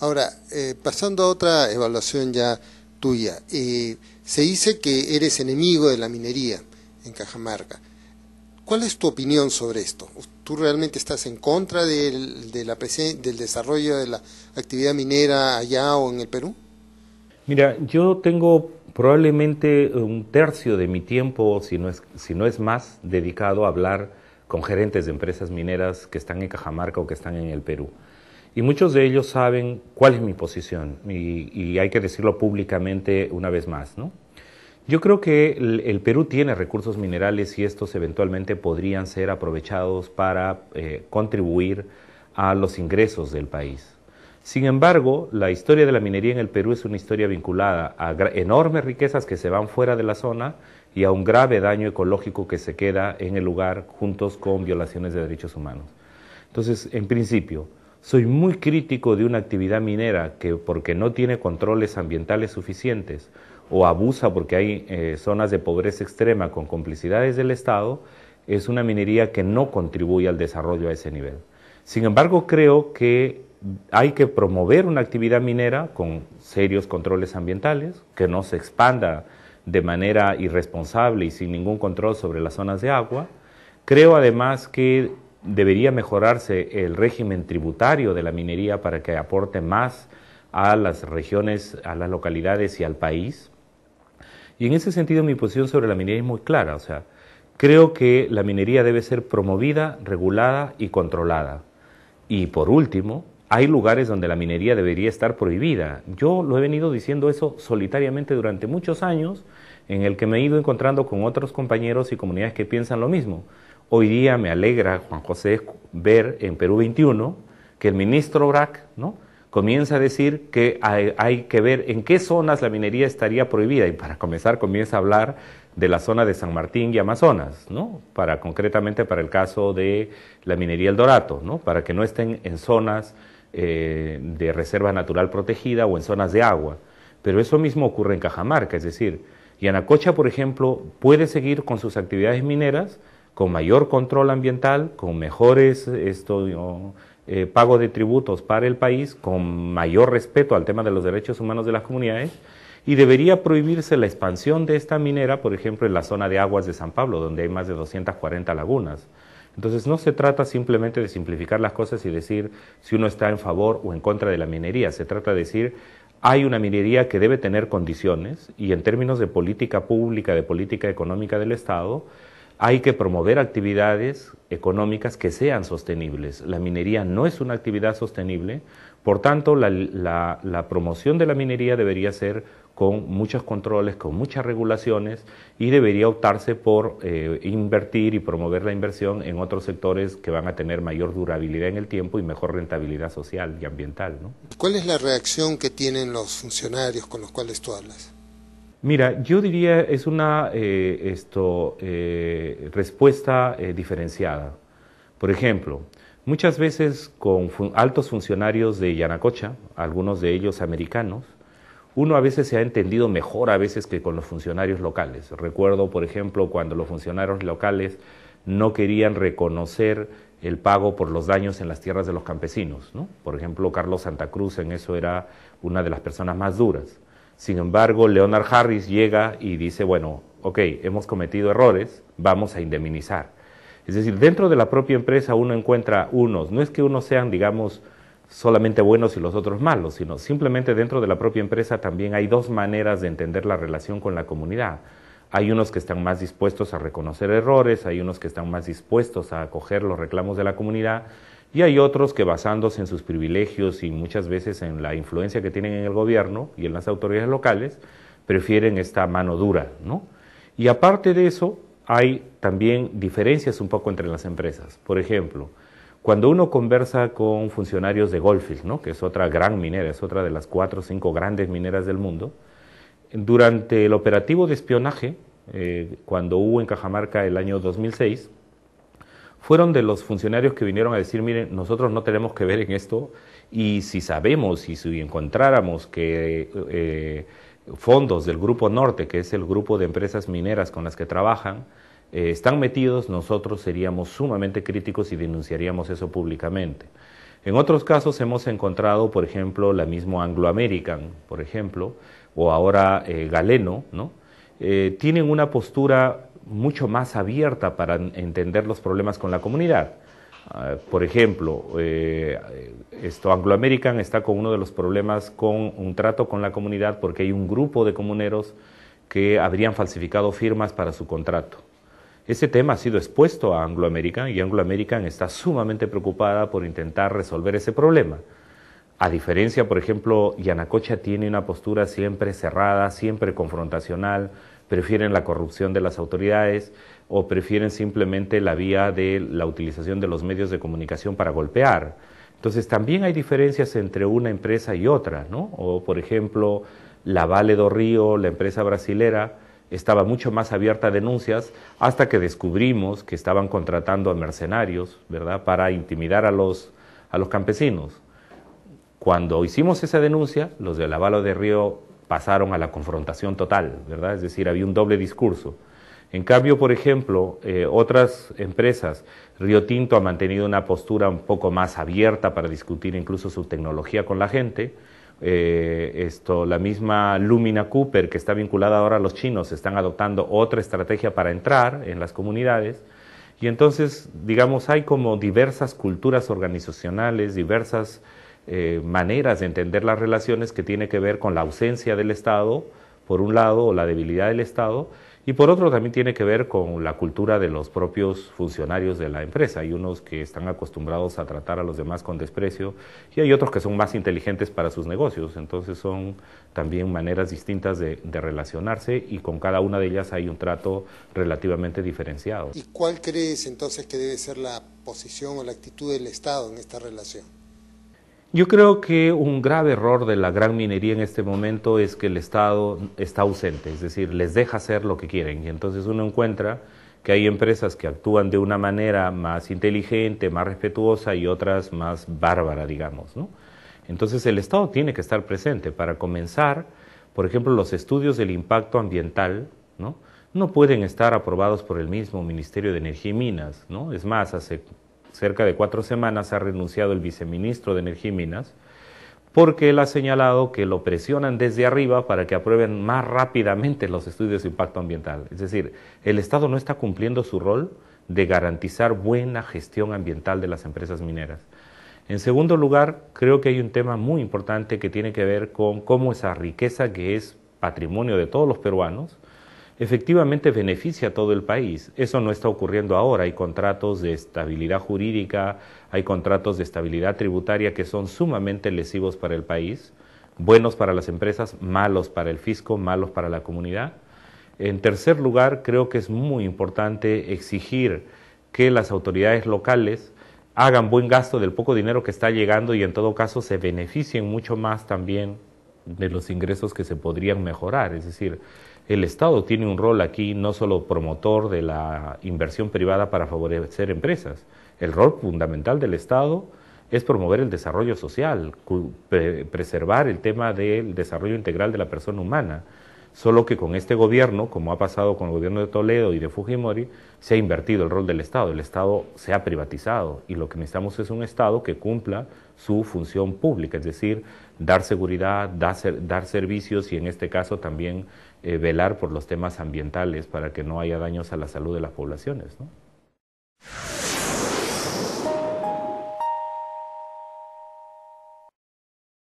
Ahora, eh, pasando a otra evaluación ya tuya, eh, se dice que eres enemigo de la minería en Cajamarca. ¿Cuál es tu opinión sobre esto? ¿Tú realmente estás en contra del, del desarrollo de la actividad minera allá o en el Perú? Mira, yo tengo probablemente un tercio de mi tiempo, si no es, si no es más, dedicado a hablar con gerentes de empresas mineras que están en Cajamarca o que están en el Perú. Y muchos de ellos saben cuál es mi posición y, hay que decirlo públicamente una vez más. ¿no? Yo creo que el, Perú tiene recursos minerales y estos eventualmente podrían ser aprovechados para eh, contribuir a los ingresos del país. Sin embargo, la historia de la minería en el Perú es una historia vinculada a enormes riquezas que se van fuera de la zona y a un grave daño ecológico que se queda en el lugar juntos con violaciones de derechos humanos. Entonces, en principio, soy muy crítico de una actividad minera que porque no tiene controles ambientales suficientes o abusa porque hay eh, zonas de pobreza extrema con complicidades del Estado, es una minería que no contribuye al desarrollo a ese nivel. Sin embargo, creo que hay que promover una actividad minera con serios controles ambientales, que no se expanda de manera irresponsable y sin ningún control sobre las zonas de agua. Creo además que debería mejorarse el régimen tributario de la minería para que aporte más a las regiones, a las localidades y al país. Y en ese sentido mi posición sobre la minería es muy clara, o sea, creo que la minería debe ser promovida, regulada y controlada. Y por último, hay lugares donde la minería debería estar prohibida. Yo lo he venido diciendo eso solitariamente durante muchos años, en el que me he ido encontrando con otros compañeros y comunidades que piensan lo mismo. Hoy día me alegra, Juan José, ver en Perú 21 que el ministro Brac ¿no? comienza a decir que hay, que ver en qué zonas la minería estaría prohibida. Y para comenzar comienza a hablar de la zona de San Martín y Amazonas, ¿no? para, concretamente para el caso de la minería El Dorato, ¿no? para que no estén en zonas eh, de reserva natural protegida o en zonas de agua. Pero eso mismo ocurre en Cajamarca, es decir, Yanacocha, por ejemplo, puede seguir con sus actividades mineras, con mayor control ambiental, con mejores pagos eh, pago de tributos para el país, con mayor respeto al tema de los derechos humanos de las comunidades, y debería prohibirse la expansión de esta minera, por ejemplo, en la zona de aguas de San Pablo, donde hay más de 240 lagunas. Entonces no se trata simplemente de simplificar las cosas y decir si uno está en favor o en contra de la minería, se trata de decir hay una minería que debe tener condiciones y en términos de política pública, de política económica del Estado, hay que promover actividades económicas que sean sostenibles. La minería no es una actividad sostenible, por tanto la, promoción de la minería debería ser con muchos controles, con muchas regulaciones y debería optarse por eh, invertir y promover la inversión en otros sectores que van a tener mayor durabilidad en el tiempo y mejor rentabilidad social y ambiental. ¿Cuál es la reacción que tienen los funcionarios con los cuales tú hablas? Mira, yo diría es una eh, eh, respuesta eh, diferenciada. Por ejemplo, muchas veces con altos funcionarios de Yanacocha, algunos de ellos americanos, uno a veces se ha entendido mejor a veces que con los funcionarios locales. Recuerdo, por ejemplo, cuando los funcionarios locales no querían reconocer el pago por los daños en las tierras de los campesinos. Por ejemplo, Carlos Santa Cruz en eso era una de las personas más duras. Sin embargo, Leonard Harris llega y dice, bueno, ok, hemos cometido errores, vamos a indemnizar. Es decir, dentro de la propia empresa uno encuentra unos, no es que unos sean, digamos, solamente buenos y los otros malos, sino simplemente dentro de la propia empresa también hay dos maneras de entender la relación con la comunidad. Hay unos que están más dispuestos a reconocer errores, hay unos que están más dispuestos a acoger los reclamos de la comunidad y hay otros que basándose en sus privilegios y muchas veces en la influencia que tienen en el gobierno y en las autoridades locales, prefieren esta mano dura, ¿no? Y aparte de eso, hay también diferencias un poco entre las empresas. Por ejemplo, cuando uno conversa con funcionarios de Goldfield, que es otra gran minera, es otra de las cuatro o cinco grandes mineras del mundo, durante el operativo de espionaje, eh, cuando hubo en Cajamarca el año 2006, fueron de los funcionarios que vinieron a decir, miren, nosotros no tenemos que ver en esto y si sabemos y si encontráramos que eh, fondos del Grupo Norte, que es el grupo de empresas mineras con las que trabajan, eh, están metidos, nosotros seríamos sumamente críticos y denunciaríamos eso públicamente. En otros casos hemos encontrado, por ejemplo, la misma Anglo American, por ejemplo, o ahora eh, Galeno, ¿no? tienen una postura mucho más abierta para entender los problemas con la comunidad. Ah, por ejemplo, eh, esto Anglo American está con uno de los problemas con un trato con la comunidad porque hay un grupo de comuneros que habrían falsificado firmas para su contrato. Ese tema ha sido expuesto a Anglo American y Anglo American está sumamente preocupada por intentar resolver ese problema. A diferencia, por ejemplo, Yanacocha tiene una postura siempre cerrada, siempre confrontacional, prefieren la corrupción de las autoridades o prefieren simplemente la vía de la utilización de los medios de comunicación para golpear. Entonces también hay diferencias entre una empresa y otra, ¿no? O por ejemplo, la Vale do Río, la empresa brasilera, estaba mucho más abierta a denuncias hasta que descubrimos que estaban contratando a mercenarios, ¿verdad?, para intimidar a los, campesinos. Cuando hicimos esa denuncia, los de la Vale do Río pasaron a la confrontación total, ¿verdad? Es decir, había un doble discurso. En cambio, por ejemplo, eh, otras empresas, Río Tinto ha mantenido una postura un poco más abierta para discutir incluso su tecnología con la gente. Eh, esto, la misma Lumina Cooper, que está vinculada ahora a los chinos, están adoptando otra estrategia para entrar en las comunidades. Y entonces, digamos, hay como diversas culturas organizacionales, diversas eh, maneras de entender las relaciones que tiene que ver con la ausencia del Estado, por un lado, o la debilidad del Estado, y por otro también tiene que ver con la cultura de los propios funcionarios de la empresa. Hay unos que están acostumbrados a tratar a los demás con desprecio y hay otros que son más inteligentes para sus negocios. Entonces son también maneras distintas de, de relacionarse y con cada una de ellas hay un trato relativamente diferenciado. ¿Y cuál crees entonces que debe ser la posición o la actitud del Estado en esta relación? Yo creo que un grave error de la gran minería en este momento es que el Estado está ausente, es decir, les deja hacer lo que quieren. Y entonces uno encuentra que hay empresas que actúan de una manera más inteligente, más respetuosa y otras más bárbara, digamos. Entonces el Estado tiene que estar presente. Para comenzar, por ejemplo, los estudios del impacto ambiental, ¿no? no pueden estar aprobados por el mismo Ministerio de Energía y Minas, ¿no? Es más, hace cerca de cuatro semanas ha renunciado el viceministro de Energía y Minas porque él ha señalado que lo presionan desde arriba para que aprueben más rápidamente los estudios de impacto ambiental. Es decir, el Estado no está cumpliendo su rol de garantizar buena gestión ambiental de las empresas mineras. En segundo lugar, creo que hay un tema muy importante que tiene que ver con cómo esa riqueza que es patrimonio de todos los peruanos, efectivamente beneficia a todo el país. Eso no está ocurriendo ahora. Hay contratos de estabilidad jurídica, hay contratos de estabilidad tributaria que son sumamente lesivos para el país, buenos para las empresas, malos para el fisco, malos para la comunidad. En tercer lugar, creo que es muy importante exigir que las autoridades locales hagan buen gasto del poco dinero que está llegando y en todo caso se beneficien mucho más también de los ingresos que se podrían mejorar. Es decir, el Estado tiene un rol aquí no solo promotor de la inversión privada para favorecer empresas, el rol fundamental del Estado es promover el desarrollo social, preservar el tema del desarrollo integral de la persona humana solo que con este gobierno, como ha pasado con el gobierno de Toledo y de Fujimori, se ha invertido el rol del Estado, el Estado se ha privatizado y lo que necesitamos es un Estado que cumpla su función pública, es decir, dar seguridad, dar, servicios y en este caso también eh, velar por los temas ambientales para que no haya daños a la salud de las poblaciones. ¿no?